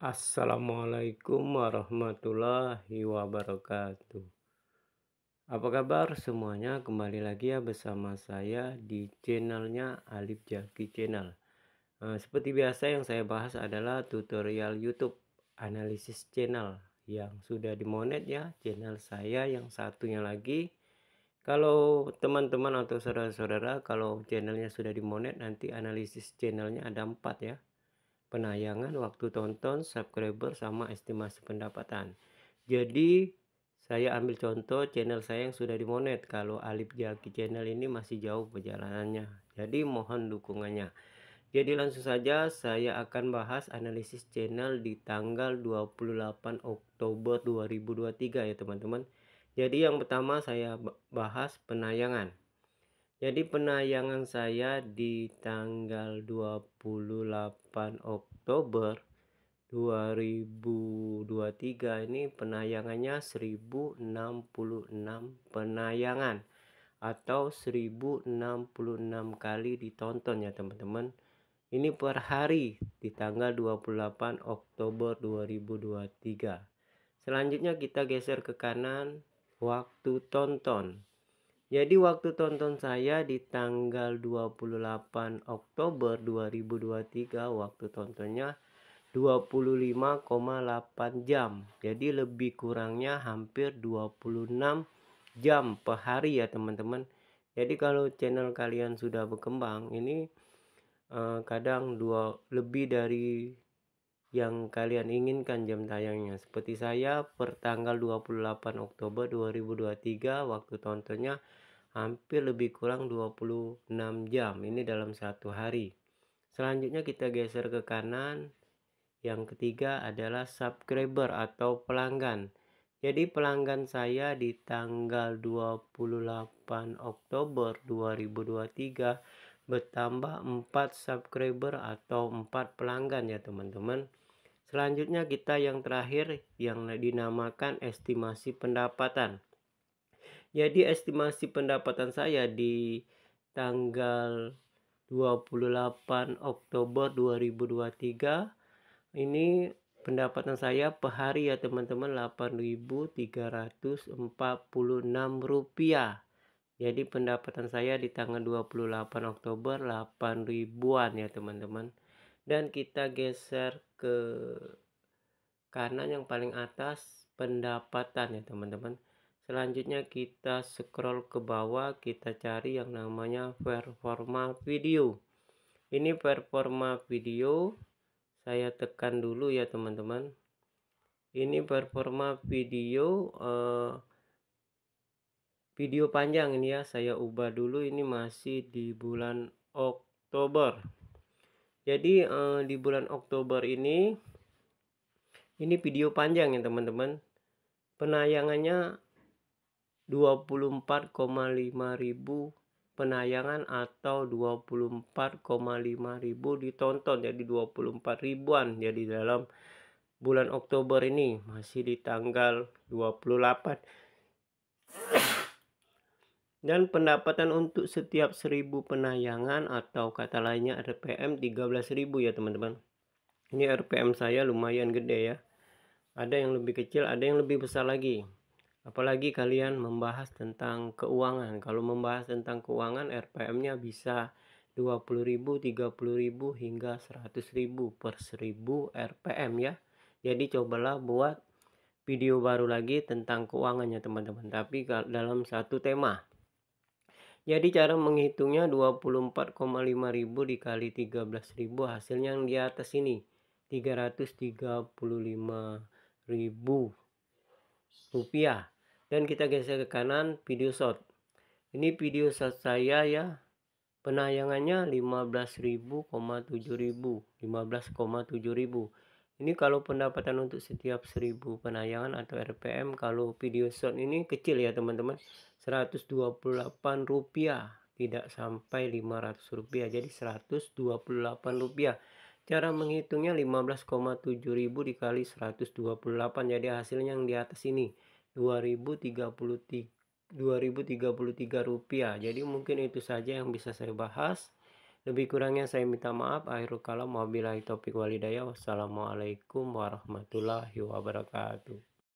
Assalamualaikum warahmatullahi wabarakatuh. Apa kabar semuanya? Kembali lagi ya bersama saya di channelnya Alif Jaki Channel. Nah, seperti biasa yang saya bahas adalah tutorial YouTube analisis channel yang sudah dimonet ya channel saya yang satunya lagi. Kalau teman-teman atau saudara-saudara kalau channelnya sudah dimonet nanti analisis channelnya ada empat ya penayangan, waktu tonton, subscriber, sama estimasi pendapatan. Jadi saya ambil contoh channel saya yang sudah dimonet kalau Alip Jaki channel ini masih jauh perjalanannya. Jadi mohon dukungannya. Jadi langsung saja saya akan bahas analisis channel di tanggal 28 Oktober 2023 ya teman-teman. Jadi yang pertama saya bahas penayangan. Jadi penayangan saya di tanggal 28 Oktober 2023 ini penayangannya 1066 penayangan atau 1066 kali ditonton ya teman-teman. Ini per hari di tanggal 28 Oktober 2023. Selanjutnya kita geser ke kanan waktu tonton jadi waktu tonton saya di tanggal 28 Oktober 2023 waktu tontonnya 25,8 jam. Jadi lebih kurangnya hampir 26 jam per hari ya teman-teman. Jadi kalau channel kalian sudah berkembang ini uh, kadang dua lebih dari yang kalian inginkan jam tayangnya. Seperti saya per tanggal 28 Oktober 2023 waktu tontonnya hampir lebih kurang 26 jam ini dalam satu hari selanjutnya kita geser ke kanan yang ketiga adalah subscriber atau pelanggan jadi pelanggan saya di tanggal 28 Oktober 2023 bertambah 4 subscriber atau 4 pelanggan ya teman-teman. Selanjutnya kita yang terakhir yang dinamakan estimasi pendapatan. Jadi estimasi pendapatan saya di tanggal 28 Oktober 2023 ini pendapatan saya per hari ya teman-teman 8.346 rupiah jadi pendapatan saya di tanggal 28 Oktober 8 ribuan ya teman-teman dan kita geser ke kanan yang paling atas pendapatan ya teman-teman selanjutnya kita scroll ke bawah kita cari yang namanya performa video ini performa video saya tekan dulu ya teman-teman ini performa video eh, video panjang ini ya saya ubah dulu ini masih di bulan Oktober jadi eh, di bulan Oktober ini ini video panjang ya teman-teman penayangannya 24,5 ribu penayangan atau 24,5 ribu ditonton jadi 24 ribuan jadi dalam bulan Oktober ini masih di tanggal 28 dan pendapatan untuk setiap 1000 penayangan atau kata lainnya RPM 13.000 ya teman-teman ini RPM saya lumayan gede ya ada yang lebih kecil ada yang lebih besar lagi Apalagi kalian membahas tentang keuangan. Kalau membahas tentang keuangan, RPM-nya bisa 20.000, 30.000 hingga 100.000 per 1000 RPM ya. Jadi cobalah buat video baru lagi tentang keuangannya teman-teman, tapi dalam satu tema. Jadi cara menghitungnya 24,5.000 dikali 13.000 hasilnya yang di atas ini 335 ribu rupiah dan kita geser ke kanan video shot ini video shot saya ya penayangannya 15.000,7.000 15,7.000 ini kalau pendapatan untuk setiap 1000 penayangan atau RPM kalau video shot ini kecil ya teman-teman 128 rupiah tidak sampai 500 rupiah jadi 128 rupiah Cara menghitungnya ribu dikali 128 jadi hasilnya yang di atas ini 2033 2033 rupiah. Jadi mungkin itu saja yang bisa saya bahas. Lebih kurangnya saya minta maaf. Akhirul kalam wabillahi topik walidaya. Wassalamualaikum warahmatullahi wabarakatuh.